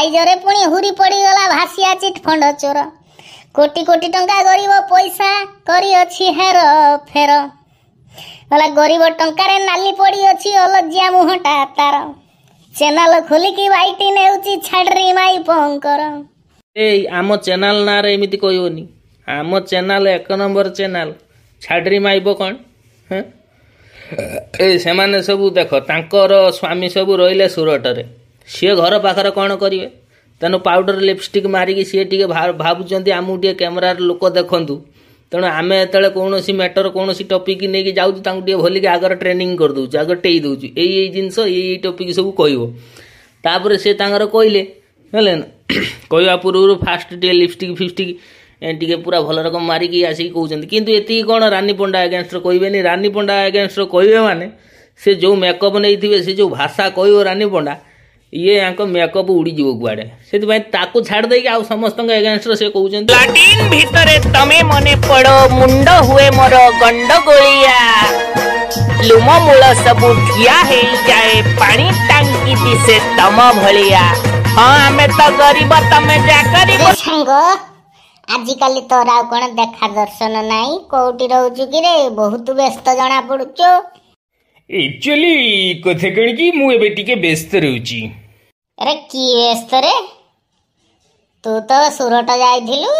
ରାଇଜରେ ପୁଣି ହୁରି ପଡ଼ିଗଲା ଭାସିଆ ଚିଟ୍ଫଣ୍ଡ ଚୋର କୋଟି କୋଟି ଟଙ୍କା ଗରିବ ପଇସା କରିଅଛି ହେର ଫେର ଗଲା ଗରିବ ଟଙ୍କାରେ ନାଲି ପଡ଼ିଅଛି ଅଲଜିଆ ମୁହଁଟା ତାର ଚ୍ୟାନେଲ ଖୋଲିକି ଭାଇଟି ନେଉଛି ଛାଡ଼ରି ମାଇ ପଙ୍କର ଏଇ ଆମ ଚ୍ୟାନେଲ ନାଁରେ ଏମିତି କହିବନି ଆମ ଚ୍ୟାନେଲ ଏକ ନମ୍ବର ଚ୍ୟାନେଲ ଛାଡ଼ରି ମାଇବ କ'ଣ ହଁ ଏ ସେମାନେ ସବୁ ଦେଖ ତାଙ୍କର ସ୍ୱାମୀ ସବୁ ରହିଲେ ସୁରଟରେ ସିଏ ଘର ପାଖରେ କ'ଣ କରିବେ ତେଣୁ ପାଉଡ଼ର ଲିପଷ୍ଟିକ୍ ମାରିକି ସିଏ ଟିକେ ଭାବୁଛନ୍ତି ଆମକୁ ଟିକେ କ୍ୟାମେରାରେ ଲୋକ ଦେଖନ୍ତୁ ତେଣୁ ଆମେ ଯେତେବେଳେ କୌଣସି ମ୍ୟାଟର କୌଣସି ଟପିକ୍ ନେଇକି ଯାଉଛୁ ତାଙ୍କୁ ଟିକେ ଭଲିକି ଆଗରେ ଟ୍ରେନିଂ କରିଦେଉଛୁ ଆଗ ଟେଇ ଦେଉଛୁ ଏଇ ଏଇ ଜିନିଷ ଏଇ ଏଇ ଟପିକ୍ ସବୁ କହିବ ତାପରେ ସେ ତାଙ୍କର କହିଲେ ହେଲେ କହିବା ପୂର୍ବରୁ ଫାଷ୍ଟ ଟିକେ ଲିପଷ୍ଟିକ୍ ଫିପଷ୍ଟିକ୍ ଟିକେ ପୁରା ଭଲ ରକମ ମାରିକି ଆସିକି କହୁଛନ୍ତି କିନ୍ତୁ ଏତିକି କ'ଣ ରାନୀ ପଣ୍ଡା ଏଗେନଷ୍ଟରେ କହିବେନି ରାନୀ ପଣ୍ଡା ଏଗେନଷ୍ଟରେ କହିବେ ମାନେ ସେ ଯେଉଁ ମେକଅପ୍ ନେଇଥିବେ ସେ ଯେଉଁ ଭାଷା କହିବ ରାନୀ ପଣ୍ଡା ଇଏ ୟାଙ୍କ ମେକଅପ୍ ଉଡ଼ିଯିବ କୁଆଡ଼େ ସେଥିପାଇଁ ତାକୁ ଛାଡ଼ି ଦେଇକି ଆଉ ସମସ୍ତଙ୍କ ଏଗେନଷ୍ଟରେ ସେ କହୁଛନ୍ତି ଲାଟିନ୍ ଭିତରେ ତମେ ମନେ ପଡ଼ ମୁଣ୍ଡ ହୁଏ ମୋର ଗଣ୍ଡଗୋଳିଆ ଲୁମ ମୂଳ ସବୁ ଠିଆ ହେଇଯାଏ ପାଣି ଟାଙ୍କି ଦିଶେ ତମ ଭଳିଆ ହଁ ଆମେ ତ ଗରିବ ତମେ ଯା କରିବ ସାଙ୍ଗ ଆଜିକାଲି ତୋର ଆଉ କ'ଣ ଦେଖା ଦର୍ଶନ ନାହିଁ କୋଉଠି ରହୁଛୁ କିରେ ବହୁତ ବ୍ୟସ୍ତ ଜଣା ପଡ଼ୁଛୁ ଏକ୍ଚୁଆଲି କଥା କ'ଣ କି ମୁଁ ଏବେ ଟିକେ ବ୍ୟସ୍ତ ରହୁଛି ଆରେ କିଏ ଏସ୍ତରେ ତୁ ତ ସୁରଟ ଯାଇଥିଲୁ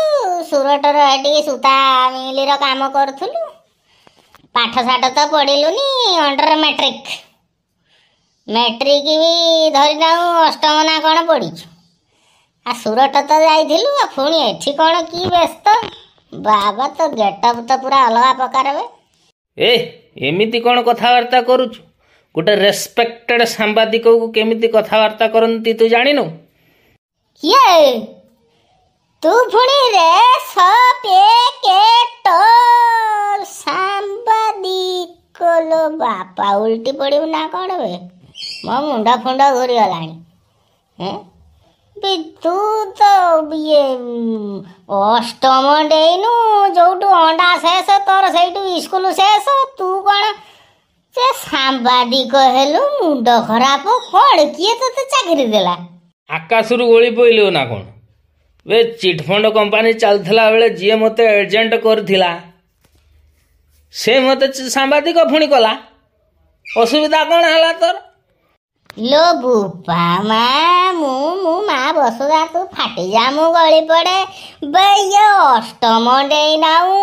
ସୁରଟର ଏଠି ସୂତା ମିଲିର କାମ କରୁଥିଲୁ ପାଠ ସାଠ ତ ପଢ଼ିଲୁନି ଅଣ୍ଡର ମେଟ୍ରିକ ମେଟ୍ରିକ ବି ଧରିଥାଉ ଅଷ୍ଟମ ନା କ'ଣ ପଢ଼ିଛୁ ଆ ସୁରଟ ତ ଯାଇଥିଲୁ ଆଉ ପୁଣି ଏଠି କ'ଣ କି ବ୍ୟସ୍ତ ବାବା ତ ଗେଟଅପ୍ ତ ପୁରା ଅଲଗା ପ୍ରକାର ଏ ଏମିତି କ'ଣ କଥାବାର୍ତ୍ତା କରୁଛୁ ଗୋଟେ ରେସ୍ପେକ୍ଟେଡ୍ ସାମ୍ବାଦିକକୁ କେମିତି କଥାବାର୍ତ୍ତା କରନ୍ତି ତୁ ଜାଣିନୁ କିଏ ତୁ ପୁଣି ରେସପେକେଟର୍ ସାମ୍ବାଦିକ ଲୋ ବାପା ଉଲ୍ଟି ପଡ଼ିବୁ ନା କ'ଣ ବେ ମୋ ମୁଣ୍ଡ ଫୁଣ୍ଡ ଘୁରିଗଲାଣି ହେଁ ବି ତୁ ତ ଇଏ ଅଷ୍ଟମ ଡେଇନୁ ଯୋଉଠୁ ଅଣ୍ଡା ଶେଷ ତୋର ସେଇଠୁ ସ୍କୁଲ ଶେଷ ତୁ କ'ଣ ସେ ସାମ୍ବାଦିକ ହେଲୁ ମୁଣ୍ଡ ଖରାପ କଣ କିଏ ତତେ ଚାକିରି ଦେଲା ଆକାଶରୁ ଗୋଳି ପଇଲୁ ନା କଣ ବେ ଚିଟଫଣ୍ଡ କମ୍ପାନୀ ଚାଲିଥିଲା ବେଳେ ଯିଏ ମୋତେ ଏଜେଣ୍ଟ କରିଥିଲା ସେ ମୋତେ ସାମ୍ବାଦିକ ପୁଣି କଲା ଅସୁବିଧା କଣ ହେଲା ତୋର ଲୋ ବୁପା ମା ମୁଁ ମୁଁ ମା ବସୁଧା ତୁ ଫାଟିଯା ମୁଁ ଗଳି ପଡ଼େ ବେ ଇଏ ଅଷ୍ଟମ ଦେଇ ନାହୁଁ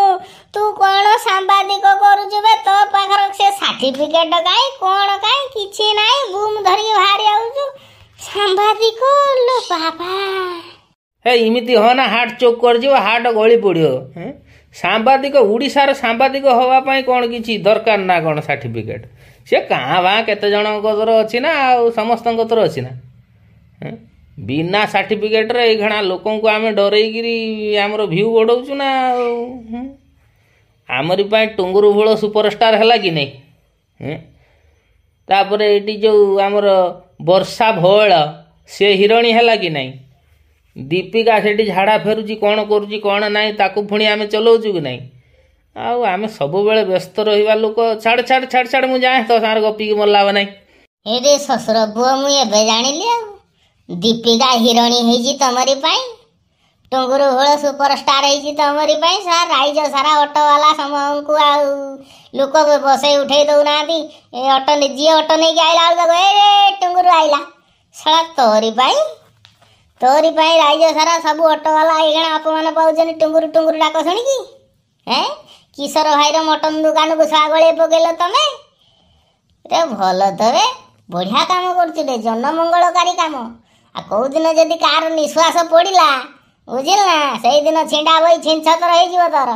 ତୁ କ'ଣ ସାମ୍ବାଦିକ କରୁଛୁ ବେ ତୋ ପାଖରେ ସେ ସାର୍ଟିଫିକେଟ୍ କାହିଁ କ'ଣ କାହିଁ କିଛି ନାହିଁ ବୁମ୍ ଧରିକି ବାହାରି ଆସୁଛୁ ସାମ୍ବାଦିକ ଲୋ ବାବା ହେ ଏମିତି ହଁ ନା ହାର୍ଟ ଚୋକ୍ କରିଯିବ ହାର୍ଟ ଗଳି ପଡ଼ିବ ସାମ୍ବାଦିକ ଓଡ଼ିଶାର ସାମ୍ବାଦିକ ହେବା ପାଇଁ କ'ଣ କିଛି ଦରକାର ନା କ'ଣ ସାର୍ଟିଫିକେଟ୍ ସେ କାଁ ଭାଁ କେତେ ଜଣଙ୍କ ତୋର ଅଛି ନା ଆଉ ସମସ୍ତଙ୍କ ତୋର ଅଛି ନା ବିନା ସାର୍ଟିଫିକେଟ୍ରେ ଏଇ ଘଣା ଲୋକଙ୍କୁ ଆମେ ଡରେଇକିରି ଆମର ଭ୍ୟୁ ବଢ଼ଉଛୁ ନା ଆଉ ଆମରି ପାଇଁ ଟୁଙ୍ଗୁରୁ ଭୋଳ ସୁପରଷ୍ଟାର ହେଲା କି ନାହିଁ ତାପରେ ଏଇଠି ଯେଉଁ ଆମର ବର୍ଷା ଭୋଳ ସେ ହିରଣୀ ହେଲା କି ନାହିଁ ଦୀପିକା ସେଠି ଝାଡ଼ା ଫେରୁଛି କ'ଣ କରୁଛି କ'ଣ ନାହିଁ ତାକୁ ପୁଣି ଆମେ ଚଲାଉଛୁ କି ନାହିଁ ଆଉ ଆମେ ସବୁବେଳେ ବ୍ୟସ୍ତ ରହିବା ଲୋକ ଛାଡ଼ ଛାଡ଼ ଛାଡ଼ ଛାଡ଼ ମୁଁ ଯାଏ ତ ସାର ଗପିକି ମଲାବ ନାହିଁ ଏରେ ଶ୍ୱଶୁର ପୁଅ ମୁଁ ଏବେ ଜାଣିଲି ଆଉ ଦୀପିକା ହିରଣୀ ହେଇଛି ତମରି ପାଇଁ ଟୁଙ୍ଗୁରୁ ହୁଳ ସୁପରଷ୍ଟାର ହେଇଛି ତମରି ପାଇଁ ସାର୍ ରାଇଜ ସାରା ଅଟୋବାଲା ସମସ୍ତଙ୍କୁ ଆଉ ଲୋକ ବସେଇ ଉଠେଇ ଦେଉନାହାନ୍ତି ଏ ଅଟୋ ଯିଏ ଅଟୋ ନେଇକି ଆଇଲା ବେଳକୁ ଏ ଟୁଙ୍ଗୁରୁ ଆଇଲା ସାର୍ ତୋରି ପାଇଁ ତୋରି ପାଇଁ ରାଇଜ ସାରା ସବୁ ଅଟୋବାଲା ଏଇଣା ଅପମାନ ପାଉଛନ୍ତି ଟୁଙ୍ଗୁରୁ ଟୁଙ୍ଗୁରୁ ଡାକ ଶୁଣିକି ହେଁ କିଶୋର ଭାଇର ମଟନ ଦୋକାନକୁ ଶଳା ଗୋଳେଇ ପକେଇଲ ତମେ ରେ ଭଲ ତବେ ବଢ଼ିଆ କାମ କରୁଥିଲେ ଜନମଙ୍ଗଳକାରୀ କାମ ଆଉ କେଉଁଦିନ ଯଦି କାହାର ନିଶ୍ୱାସ ପଡ଼ିଲା ବୁଝିଲୁ ନା ସେଇଦିନ ଛିଣ୍ଡା ବହି ଛିନ୍ ଛତର ହେଇଯିବ ତୋର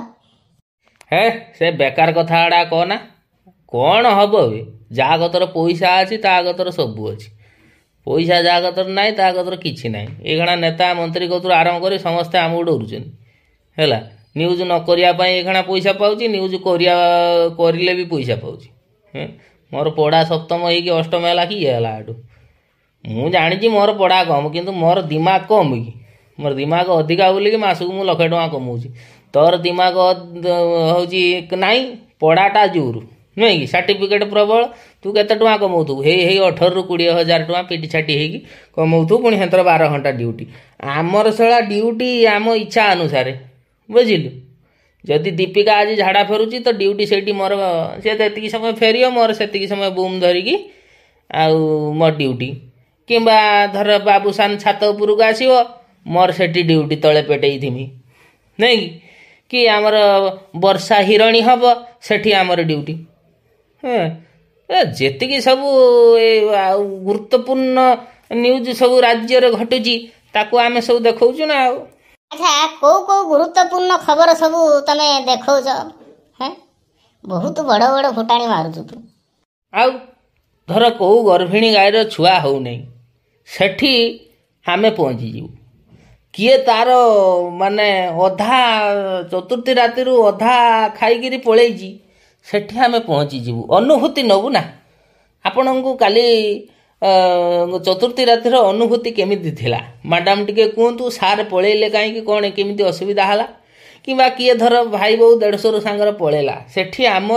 ହେ ସେ ବେକାର କଥା ଗୁଡ଼ା କହନା କ'ଣ ହବ ବି ଯାହା କତର ପଇସା ଅଛି ତା କତର ସବୁ ଅଛି ପଇସା ଯାହା କତର ନାହିଁ ତା କତର କିଛି ନାହିଁ ଏଇକ୍ଷଣା ନେତା ମନ୍ତ୍ରୀ କତରୁ ଆରମ୍ଭ କରି ସମସ୍ତେ ଆମକୁ ଡରୁଛନ୍ତି ହେଲା ନ୍ୟୁଜ୍ ନ କରିବା ପାଇଁ ଏଇକ୍ଷଣା ପଇସା ପାଉଛି ନ୍ୟୁଜ୍ କରିବା କରିଲେ ବି ପଇସା ପାଉଛି ମୋର ପଢ଼ା ସପ୍ତମ ହେଇକି ଅଷ୍ଟମ ହେଲା କି ଇଏ ହେଲା ଏଠୁ ମୁଁ ଜାଣିଛି ମୋର ପଢ଼ା କମ୍ କିନ୍ତୁ ମୋର ଦିମାଗ କମ୍ କି ମୋର ଦିମାଗ ଅଧିକା ବୋଲିକି ମାସକୁ ମୁଁ ଲକ୍ଷେ ଟଙ୍କା କମାଉଛି ତୋର ଦିମାଗ ହେଉଛି ନାହିଁ ପଢ଼ାଟା ଜୋର ନୁହେଁ କି ସାର୍ଟିଫିକେଟ୍ ପ୍ରବଳ ତୁ କେତେ ଟଙ୍କା କମାଉଥିବୁ ହେଇ ହେଇ ଅଠରରୁ କୋଡ଼ିଏ ହଜାର ଟଙ୍କା ପିଟି ଛାଟି ହେଇକି କମାଉଥିବୁ ପୁଣି ହେଥର ବାର ଘଣ୍ଟା ଡ୍ୟୁଟି ଆମର ଶଳା ଡ୍ୟୁଟି ଆମ ଇଚ୍ଛା ଅନୁସାରେ ବୁଝିଲୁ ଯଦି ଦୀପିକା ଆଜି ଝାଡ଼ା ଫେରୁଛି ତ ଡ୍ୟୁଟି ସେଇଠି ମୋର ସେ ଯେତିକି ସମୟ ଫେରିବ ମୋର ସେତିକି ସମୟ ବୁମ୍ ଧରିକି ଆଉ ମୋ ଡ୍ୟୁଟି କିମ୍ବା ଧର ବାବୁସାନ ଛାତ ଉପରକୁ ଆସିବ ମୋର ସେଠି ଡ୍ୟୁଟି ତଳେ ପେଟେଇଥିମି ନାଇଁ କି ଆମର ବର୍ଷା ହିରଣୀ ହବ ସେଠି ଆମର ଡ୍ୟୁଟି ହଁ ଯେତିକି ସବୁ ଏ ଆଉ ଗୁରୁତ୍ୱପୂର୍ଣ୍ଣ ନ୍ୟୁଜ୍ ସବୁ ରାଜ୍ୟରେ ଘଟୁଛି ତାକୁ ଆମେ ସବୁ ଦେଖାଉଛୁ ନା ଆଉ ଆଚ୍ଛା କେଉଁ କେଉଁ ଗୁରୁତ୍ୱପୂର୍ଣ୍ଣ ଖବର ସବୁ ତମେ ଦେଖାଉଛ ବହୁତ ବଡ଼ ବଡ଼ ଫୁଟାଣି ମାରୁଛୁ ତୁ ଆଉ ଧର କେଉଁ ଗର୍ଭିଣୀ ଗାଈର ଛୁଆ ହଉ ନାହିଁ ସେଠି ଆମେ ପହଞ୍ଚିଯିବୁ କିଏ ତାର ମାନେ ଅଧା ଚତୁର୍ଥୀ ରାତିରୁ ଅଧା ଖାଇକିରି ପଳେଇଛି ସେଠି ଆମେ ପହଞ୍ଚିଯିବୁ ଅନୁଭୂତି ନେବୁ ନା ଆପଣଙ୍କୁ କାଲି ଚତୁର୍ଥୀ ରାତିର ଅନୁଭୂତି କେମିତି ଥିଲା ମ୍ୟାଡ଼ାମ୍ ଟିକେ କୁହନ୍ତୁ ସାର୍ ପଳେଇଲେ କାହିଁକି କ'ଣ କେମିତି ଅସୁବିଧା ହେଲା କିମ୍ବା କିଏ ଧର ଭାଇ ବୋଉ ଦେଢ଼ଶହରୁ ସାଙ୍ଗରେ ପଳେଇଲା ସେଠି ଆମ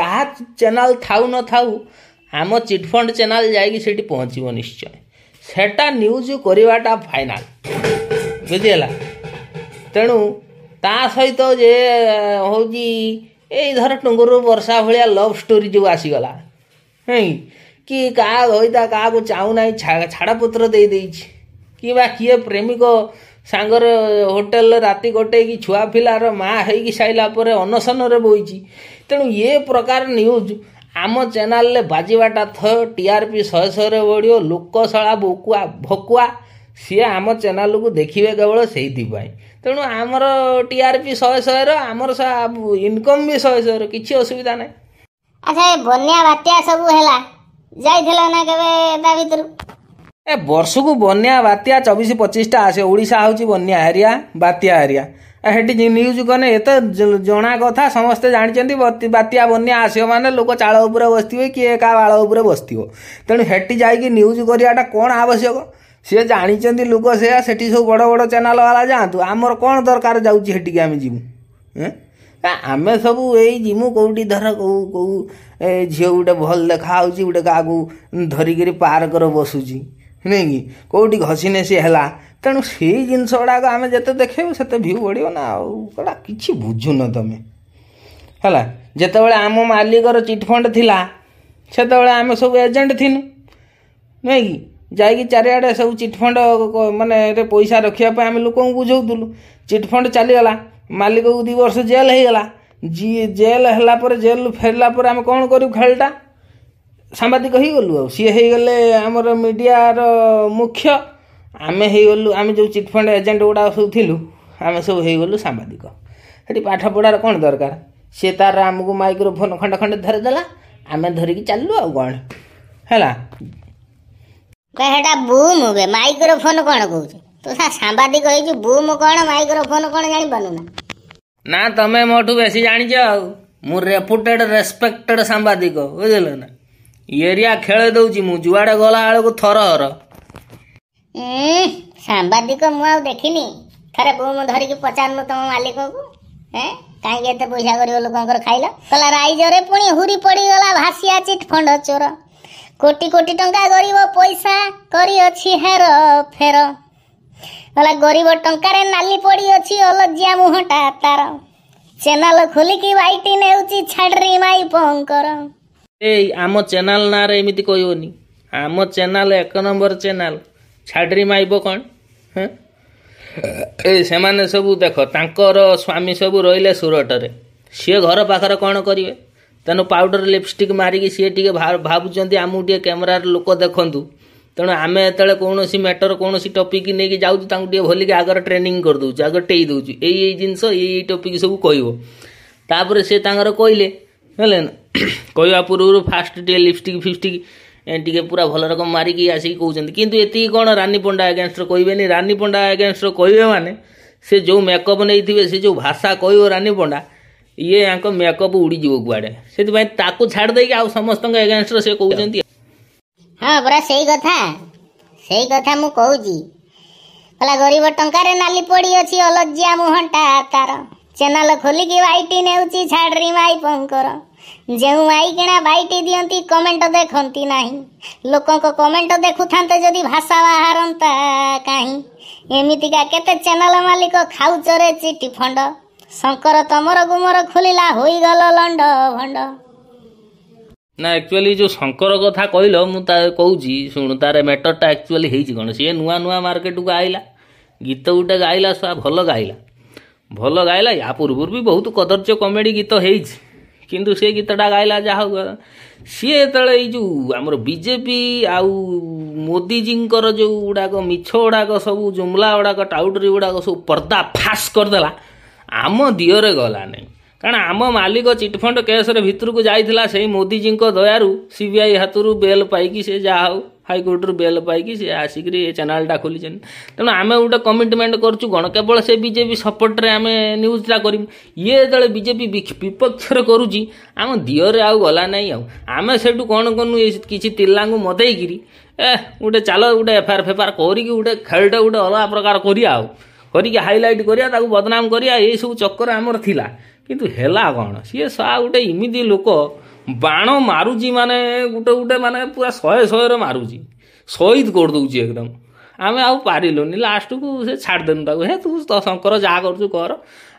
କାହା ଚ୍ୟାନେଲ୍ ଥାଉ ନ ଥାଉ ଆମ ଚିଟ୍ଫଣ୍ଡ ଚ୍ୟାନେଲ୍ ଯାଇକି ସେଠି ପହଞ୍ଚିବ ନିଶ୍ଚୟ ସେଟା ନ୍ୟୁଜ୍ କରିବାଟା ଫାଇନାଲ୍ ବୁଝିହେଲା ତେଣୁ ତା ସହିତ ଯେ ହେଉଛି ଏଇ ଧର ଟୁଙ୍ଗୁରୁ ବର୍ଷା ଭଳିଆ ଲଭ୍ ଷ୍ଟୋରି ଯେଉଁ ଆସିଗଲା ହେଁ କି କାହା ଗଇତା କାହାକୁ ଚାହୁଁନାହିଁ ଛାଡ଼ପତ୍ର ଦେଇ ଦେଇଦେଇଛି କିମ୍ବା କିଏ ପ୍ରେମିକ ସାଙ୍ଗରେ ହୋଟେଲରେ ରାତି କଟେଇକି ଛୁଆ ପିଲାର ମାଆ ହେଇକି ସାରିଲା ପରେ ଅନଶନରେ ବୋଇଛି ତେଣୁ ଏ ପ୍ରକାର ନ୍ୟୁଜ୍ ଆମ ଚ୍ୟାନେଲରେ ବାଜିବାଟା ଥ ଟି ପି ଶହେ ଶହେରେ ବଢ଼ିବ ଲୋକଶଳା ବୋକୁଆ ଭକୁଆ ସିଏ ଆମ ଚ୍ୟାନେଲକୁ ଦେଖିବେ କେବଳ ସେଇଥିପାଇଁ ତେଣୁ ଆମର ଟିଆରପି ଶହେ ଶହେର ଆମର ଇନକମ୍ ବି ଶହେ ଶହେର କିଛି ଅସୁବିଧା ନାହିଁ ଆଚ୍ଛା ବନ୍ୟା ବାତ୍ୟା ସବୁ ହେଲା ଯାଇଥିଲା ନା କେବେ ତା ଭିତରୁ ଏ ବର୍ଷକୁ ବନ୍ୟା ବାତ୍ୟା ଚବିଶ ପଚିଶଟା ଆସେ ଓଡ଼ିଶା ହେଉଛି ବନ୍ୟା ଏରିଆ ବାତ୍ୟା ଏରିଆ ସେଠି ନ୍ୟୁଜ୍ କନେ ଏତେ ଜଣା କଥା ସମସ୍ତେ ଜାଣିଛନ୍ତି ବାତ୍ୟା ବନ୍ୟା ଆସିବ ମାନେ ଲୋକ ଚାଳ ଉପରେ ବସିଥିବେ କିଏ କାହା ବାଳ ଉପରେ ବସିଥିବ ତେଣୁ ସେଠି ଯାଇକି ନ୍ୟୁଜ୍ କରିବାଟା କ'ଣ ଆବଶ୍ୟକ ସିଏ ଜାଣିଛନ୍ତି ଲୋକ ସେୟା ସେଠି ସବୁ ବଡ଼ ବଡ଼ ଚ୍ୟାନେଲ୍ ବାଲା ଯାଆନ୍ତୁ ଆମର କ'ଣ ଦରକାର ଯାଉଛି ସେଠିକି ଆମେ ଯିବୁ ଆମେ ସବୁ ଏଇ ଯିମୁ କେଉଁଠି ଧର କେଉଁ କେଉଁ ଝିଅ ଗୋଟେ ଭଲ ଦେଖାହେଉଛି ଗୋଟେ କାହାକୁ ଧରିକିରି ପାର୍କରେ ବସୁଛି ନାଇଁ କି କେଉଁଠି ଘଷିନେ ସିଏ ହେଲା ତେଣୁ ସେଇ ଜିନିଷ ଗୁଡ଼ାକ ଆମେ ଯେତେ ଦେଖେଇବୁ ସେତେ ଭିଉ ବଢ଼ିବ ନା ଆଉ ଏଗୁଡ଼ା କିଛି ବୁଝୁନ ତମେ ହେଲା ଯେତେବେଳେ ଆମ ମାଲିକର ଚିଟ୍ଫଣ୍ଡ ଥିଲା ସେତେବେଳେ ଆମେ ସବୁ ଏଜେଣ୍ଟ ଥିଲୁ ନୁହେଁ କି ଯାଇକି ଚାରିଆଡ଼େ ସବୁ ଚିଟ୍ଫଣ୍ଡ ମାନେ ପଇସା ରଖିବା ପାଇଁ ଆମେ ଲୋକଙ୍କୁ ବୁଝାଉଥିଲୁ ଚିଟ୍ଫଣ୍ଡ ଚାଲିଗଲା ମାଲିକକୁ ଦୁଇ ବର୍ଷ ଜେଲ୍ ହେଇଗଲା ଯିଏ ଜେଲ୍ ହେଲା ପରେ ଜେଲ୍ରୁ ଫେରିଲା ପରେ ଆମେ କ'ଣ କରିବୁ ଖେଳଟା ସାମ୍ବାଦିକ ହେଇଗଲୁ ଆଉ ସିଏ ହେଇଗଲେ ଆମର ମିଡ଼ିଆର ମୁଖ୍ୟ ଆମେ ହେଇଗଲୁ ଆମେ ଯେଉଁ ଚିଟ୍ଫଣ୍ଡ ଏଜେଣ୍ଟ ଗୁଡ଼ାକ ସବୁ ଥିଲୁ ଆମେ ସବୁ ହେଇଗଲୁ ସାମ୍ବାଦିକ ସେଠି ପାଠ ପଢ଼ାର କ'ଣ ଦରକାର ସିଏ ତା'ର ଆମକୁ ମାଇକ୍ରୋଫୋନ୍ ଖଣ୍ଡେ ଖଣ୍ଡେ ଧରିଦେଲା ଆମେ ଧରିକି ଚାଲିଲୁ ଆଉ କ'ଣ ହେଲା କାହିଁ ସେଇଟା ବୁମ୍ ହୁଏ ମାଇକ୍ରୋଫୋନ୍ କ'ଣ କହୁଛୁ ତୁ ସାର୍ ସାମ୍ବାଦିକ ହେଇଛୁ ବୁମ୍ କ'ଣ ମାଇକ୍ରୋଫୋନ୍ କ'ଣ ଜାଣିପାରୁ ନା ନା ତମେ ମୋଠୁ ବେଶୀ ଜାଣିଛ ଆଉ ମୁଁ ରେପୁଟେଡ୍ ରେସ୍ପେକ୍ଟେଡ୍ ସାମ୍ବାଦିକ ବୁଝିଲ ନା ଏରିଆ ଖେଳେଇ ଦେଉଛି ମୁଁ ଯୁଆଡ଼େ ଗଲା ବେଳକୁ ଥର ହର ସାମ୍ବାଦିକ ମୁଁ ଆଉ ଦେଖିନି ଥରେ ବୁମ୍ ଧରିକି ପଚାରୁନୁ ତମ ମାଲିକକୁ ଏ କାହିଁକି ଏତେ ପଇସା ଗରିବ ଲୋକଙ୍କର ଖାଇଲ କଲା ରାଇଜରେ ପୁଣି ହୁରି ପଡ଼ିଗଲା ଭାସିଆ ଚିଟ୍ ଫଣ୍ଡ ଚୋର কোটি কোটি টঙ্কা গরিব পয়সা করিଅছি হের ফের বলা গরিব টঙ্কারে নালি পড়িଅଛି ଅଲଜ୍ୟା ମୁହଁଟା ତାର ଚ୍ୟାନେଲ ଖୋଲିକି ବାଇଟି ନେଉଛି ଛାଡ଼ରି ମାଇପଙ୍କର ଏଇ ଆମ ଚ୍ୟାନେଲ ନାଁରେ ଏମିତି କହିବନି ଆମ ଚ୍ୟାନେଲ ଏକ ନମ୍ବର ଚ୍ୟାନେଲ ଛାଡ଼ରି ମାଇବ କ'ଣ ଏ ସେମାନେ ସବୁ ଦେଖ ତାଙ୍କର ସ୍ୱାମୀ ସବୁ ରହିଲେ ସୁରଟରେ ସିଏ ଘର ପାଖରେ କ'ଣ କରିବେ ତେଣୁ ପାଉଡ଼ର ଲିପଷ୍ଟିକ୍ ମାରିକି ସିଏ ଟିକେ ଭାବୁଛନ୍ତି ଆମକୁ ଟିକେ କ୍ୟାମେରାର ଲୋକ ଦେଖନ୍ତୁ ତେଣୁ ଆମେ ଯେତେବେଳେ କୌଣସି ମ୍ୟାଟର୍ କୌଣସି ଟପିକ୍ ନେଇକି ଯାଉଛୁ ତାଙ୍କୁ ଟିକେ ଭଲିକି ଆଗରେ ଟ୍ରେନିଂ କରିଦେଉଛୁ ଆଗ ଟେଇ ଦେଉଛୁ ଏଇ ଏଇ ଜିନିଷ ଏଇ ଏଇ ଟପିକ୍ ସବୁ କହିବ ତାପରେ ସେ ତାଙ୍କର କହିଲେ ହେଲେ ନା କହିବା ପୂର୍ବରୁ ଫାଷ୍ଟ ଟିକେ ଲିପଷ୍ଟିକ୍ ଫିପଷ୍ଟିକ୍ ଟିକେ ପୁରା ଭଲ ରକମ ମାରିକି ଆସିକି କହୁଛନ୍ତି କିନ୍ତୁ ଏତିକି କ'ଣ ରାନୀ ପଣ୍ଡା ଏଗେନଷ୍ଟର କହିବେନି ରାନୀ ପଣ୍ଡା ଏଗେନଷ୍ଟର କହିବେ ମାନେ ସେ ଯେଉଁ ମେକଅପ୍ ନେଇଥିବେ ସେ ଯେଉଁ ଭାଷା କହିବ ରାନୀ ପଣ୍ଡା ଇଏ ୟାଙ୍କ ମେକଅପ୍ ଉଡ଼ିଯିବ କୁଆଡ଼େ ସେଥିପାଇଁ ତାକୁ ଛାଡ଼ି ଦେଇକି ଆଉ ସମସ୍ତଙ୍କ ଏଗେନଷ୍ଟରେ ସେ କହୁଛନ୍ତି ହଁ ପରା ସେଇ କଥା ସେଇ କଥା ମୁଁ କହୁଛି କହିଲା ଗରିବ ଟଙ୍କାରେ ନାଲି ପଡ଼ିଅଛି ଅଛି ଅଲଜ୍ଜିଆ ମୁହଁଟା ତାର ଚ୍ୟାନେଲ ଖୋଲିକି ବାଇଟି ନେଉଛି ଛାଡ଼ରି ମାଇପଙ୍କର ଯେଉଁ ମାଇ କିଣା ବାଇଟି ଦିଅନ୍ତି କମେଣ୍ଟ ଦେଖନ୍ତି ନାହିଁ ଲୋକଙ୍କ କମେଣ୍ଟ ଦେଖୁଥାନ୍ତେ ଯଦି ଭାଷା ବାହାରନ୍ତା କାହିଁ ଏମିତିକା କେତେ ଚ୍ୟାନେଲ ମାଲିକ ଖାଉଚରେ ଚିଟି ଫଣ୍ଡ ଶଙ୍କର ତମର ଗୁମର ଖୋଲିଲା ହୋଇଗଲ ଲଣ୍ଡ ଭଣ୍ଡ ନା ଆକ୍ଚୁଆଲି ଯେଉଁ ଶଙ୍କର କଥା କହିଲ ମୁଁ ତା କହୁଛି ଶୁଣୁ ତାର ମ୍ୟାଟରଟା ଆକ୍ଚୁଆଲି ହେଇଛି କ'ଣ ସିଏ ନୂଆ ନୂଆ ମାର୍କେଟକୁ ଆଇଲା ଗୀତ ଗୋଟେ ଗାଇଲା ସୁଆ ଭଲ ଗାଇଲା ଭଲ ଗାଇଲା ୟା ପୂର୍ବରୁ ବି ବହୁତ କଦର୍ଯ୍ୟ କମେଡ଼ି ଗୀତ ହେଇଛି କିନ୍ତୁ ସେ ଗୀତଟା ଗାଇଲା ଯାହା ହଉ ସିଏ ଯେତେବେଳେ ଏଇ ଯେଉଁ ଆମର ବିଜେପି ଆଉ ମୋଦିଜୀଙ୍କର ଯେଉଁ ଗୁଡ଼ାକ ମିଛ ଗୁଡ଼ାକ ସବୁ ଜୁମଲା ଗୁଡ଼ାକ ଟାଉଟରୀ ଗୁଡ଼ାକ ସବୁ ପର୍ଦ୍ଦା ଫାସ୍ କରିଦେଲା ଆମ ଦିଅରେ ଗଲା ନାହିଁ କାରଣ ଆମ ମାଲିକ ଚିଟଫଣ୍ଡ କେସ୍ରେ ଭିତରକୁ ଯାଇଥିଲା ସେଇ ମୋଦିଜୀଙ୍କ ଦୟାରୁ ସି ବି ଆଇ ହାତରୁ ବେଲ୍ ପାଇକି ସେ ଯାହା ହଉ ହାଇକୋର୍ଟରୁ ବେଲ୍ ପାଇକି ସେ ଆସିକିରି ଏ ଚ୍ୟାନେଲ୍ଟା ଖୋଲିଛନ୍ତି ତେଣୁ ଆମେ ଗୋଟେ କମିଟମେଣ୍ଟ କରୁଛୁ କ'ଣ କେବଳ ସେ ବିଜେପି ସପୋର୍ଟରେ ଆମେ ନ୍ୟୁଜ୍ଟା କରିବୁ ଇଏ ଯେତେବେଳେ ବିଜେପି ବିପକ୍ଷରେ କରୁଛି ଆମ ଦିଅରେ ଆଉ ଗଲା ନାହିଁ ଆଉ ଆମେ ସେଇଠୁ କ'ଣ କନୁ ଏ କିଛି ତିର୍ଲାଙ୍କୁ ମଦେଇକିରି ଏ ଗୋଟେ ଚାଲ ଗୋଟେ ଏଫଆଇଆର୍ ଫେଫଆର୍ କରିକି ଗୋଟେ ଖେଳଟା ଗୋଟେ ଅଲଗା ପ୍ରକାର କରିବା ଆଉ କରିକି ହାଇଲାଇଟ୍ କରିବା ତାକୁ ବଦନାମ କରିବା ଏଇସବୁ ଚକ୍କର ଆମର ଥିଲା କିନ୍ତୁ ହେଲା କ'ଣ ସିଏ ସା ଗୋଟେ ଏମିତି ଲୋକ ବାଣ ମାରୁଛି ମାନେ ଗୋଟେ ଗୋଟେ ମାନେ ପୁରା ଶହେ ଶହେରେ ମାରୁଛି ଶହୀଦ କରିଦେଉଛି ଏକଦମ ଆମେ ଆଉ ପାରିଲୁନି ଲାଷ୍ଟକୁ ସେ ଛାଡ଼ିଦେନୁ ତାକୁ ହେ ତୁ ତ ଶଙ୍କର ଯାହା କରୁଛୁ କର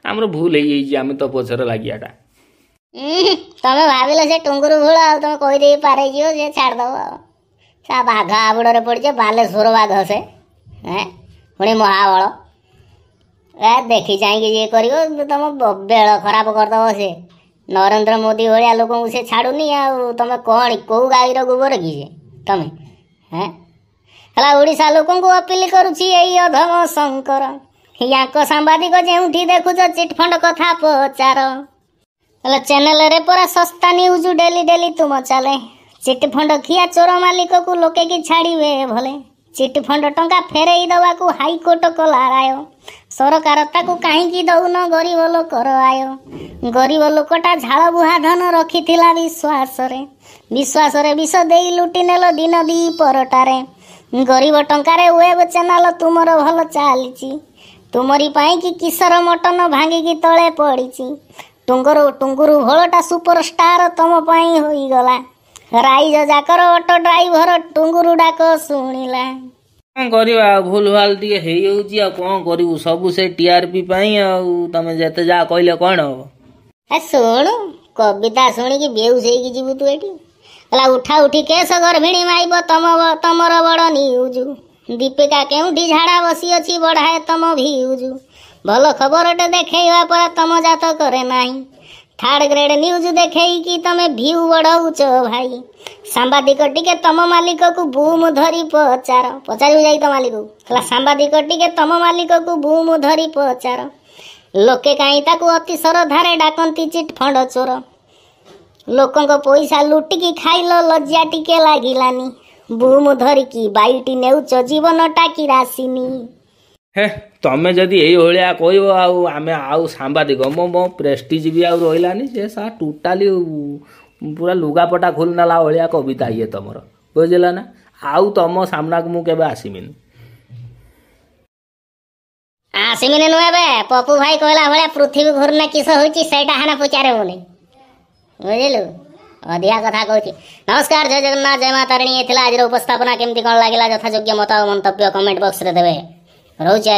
ଆମର ଭୁଲ ହେଇଯାଇଛି ଆମେ ତ ପଛରେ ଲାଗିବାଟା ତମେ ଭାବିଲ ସେ ଟୁଙ୍ଗୁରୁ ଭୁଲ ଆଉ ତମେ କହିଦେଇ ପାରିଯିବ ସେ ଛାଡ଼ିଦେବ ତା ବାଘ ଆବୁଡ଼ରେ ପଡ଼ିଛେ ବାଲେଶ୍ୱର ବାଘ ସେ ହେ ପୁଣି ମହାବଳ ଏ ଦେଖି ଚାହିଁକି ଇଏ କରିବ ତମ ବେଳ ଖରାପ କରିଦେବ ସେ ନରେନ୍ଦ୍ର ମୋଦି ଭଳିଆ ଲୋକଙ୍କୁ ସେ ଛାଡ଼ୁନି ଆଉ ତମେ କ'ଣ କେଉଁ ଗାଈର ଗୋବର କି ଯେ ତମେ ହେଁ ହେଲା ଓଡ଼ିଶା ଲୋକଙ୍କୁ ଅପିଲ କରୁଛି ଏଇ ଅଧମ ଶଙ୍କର ୟାଙ୍କ ସାମ୍ବାଦିକ ଯେଉଁଠି ଦେଖୁଛ ଚିଟଫଣ୍ଡ କଥା ପଚାର ହେଲେ ଚ୍ୟାନେଲରେ ପରା ଶସ୍ତା ନ୍ୟୁଜ୍ ଡେଲି ଡେଲି ତୁମ ଚାଲେ ଚିଟ୍ଫଣ୍ଡ ଖିଆ ଚୋର ମାଲିକକୁ ଲୋକେ କି ଛାଡ଼ିବେ ଭଲେ ଚିଟ୍ଫଣ୍ଡ ଟଙ୍କା ଫେରାଇ ଦେବାକୁ ହାଇକୋର୍ଟ କଲା ରାୟ ସରକାର ତାକୁ କାହିଁକି ଦେଉନ ଗରିବ ଲୋକର ଆୟ ଗରିବ ଲୋକଟା ଝାଳ ବୁହା ଧନ ରଖିଥିଲା ବିଶ୍ୱାସରେ ବିଶ୍ୱାସରେ ବିଷ ଦେଇ ଲୁଟି ନେଲ ଦିନ ଦୁଇ ପରଟାରେ ଗରିବ ଟଙ୍କାରେ ୱେବ୍ ଚ୍ୟାନେଲ ତୁମର ଭଲ ଚାଲିଛି ତୁମରି ପାଇଁକି କିଶୋର ମଟନ ଭାଙ୍ଗିକି ତଳେ ପଡ଼ିଛି ଟୁଙ୍ଗରୁ ଟୁଙ୍ଗୁରୁ ଭଳଟା ସୁପରଷ୍ଟାର ତୁମ ପାଇଁ ହୋଇଗଲା ରାଇଜ ଯାକର ଅଟୋ ଡ୍ରାଇଭର ଟୁଙ୍ଗୁରୁ ଡାକ ଶୁଣିଲା କ'ଣ କରିବା ଆଉ ଭୁଲ ଭାଲ ଟିକେ ହେଇଯାଉଛି ଆଉ କ'ଣ କରିବୁ ସବୁ ସେ ଟିଆରପି ପାଇଁ ଆଉ ତମେ ଯେତେ ଯାହା କହିଲେ କ'ଣ ହବ ଏ ଶୁଣୁ କବିତା ଶୁଣିକି ବେଉସ ହେଇକି ଯିବୁ ତୁ ଏଠି ହେଲା ଉଠା ଉଠି କେଶ ଗର୍ଭିଣୀ ମାଇବ ତମ ତମର ବଡ଼ ନ୍ୟୁଜ୍ ଦୀପିକା କେଉଁଠି ଝାଡ଼ା ବସିଅଛି ବଢ଼ାଏ ତମ ଭିୟୁଜ୍ ଭଲ ଖବରଟେ ଦେଖେଇବା ପରା ତମ ଜାତ କରେ ନାହିଁ ଥାର୍ଡ଼ ଗ୍ରେଡ୍ ନ୍ୟୁଜ୍ ଦେଖେଇକି ତମେ ଭ୍ୟୁ ବଢ଼ଉଛ ଭାଇ ସାମ୍ବାଦିକ ଟିକେ ତମ ମାଲିକକୁ ବୁମ୍ ଧରି ପଚାର ପଚାରିବୁ ଯାଇ ତ ମାଲିକକୁ ହେଲା ସାମ୍ବାଦିକ ଟିକେ ତମ ମାଲିକକୁ ବୁମ୍ ଧରି ପଚାର ଲୋକେ କାହିଁ ତାକୁ ଅତି ଶ୍ରଦ୍ଧାରେ ଡାକନ୍ତି ଚିଟ୍ ଫଣ୍ଡ ଚୋର ଲୋକଙ୍କ ପଇସା ଲୁଟିକି ଖାଇଲ ଲଜ୍ଜା ଟିକେ ଲାଗିଲାନି ବୁମ୍ ଧରିକି ବାଇଟି ନେଉଛ ଜୀବନଟା କି ରାସିନି ତୁମେ ଯଦି ଏଇଭଳିଆ କହିବ ଆଉ ଆମେ ଆଉ ସାମ୍ବାଦିକ ମୋ ମୋ ପ୍ରେଷ୍ଟିଜ୍ ବି ଆଉ ରହିଲାନି ସେ ସାର୍ ଟୋଟାଲି ପୁରା ଲୁଗାପଟା ଖୋଲି ନେଲା ଭଳିଆ କବିତା ଇଏ ତୁମର ବୁଝିଲା ନା ଆଉ ତୁମ ସାମ୍ନାକୁ ମୁଁ କେବେ ଆସିବିନି ଆସିମିନି ନୁହେଁ ଏବେ ପପୁ ଭାଇ କହିଲା ଭଳିଆ ପୃଥିବୀ ଘୂର୍ଣ୍ଣା କିସ ହେଉଛି ସେଇଟା ହେନେ ପଚାରେ ବୋଲି ବୁଝିଲୁ ଅଧିକା କଥା କହୁଛି ନମସ୍କାର ଜୟ ଜଗନ୍ନାଥ ଜୟ ମାତାରିଣୀ ଥିଲା ଆଜିର ଉପସ୍ଥାପନା କେମିତି କ'ଣ ଲାଗିଲା ଯଥାଯୋଗ୍ୟ ମତ ଆଉ ମନ୍ତବ୍ୟ କମେଣ୍ଟ ବକ୍ସରେ ଦେବେ ରହୁଛି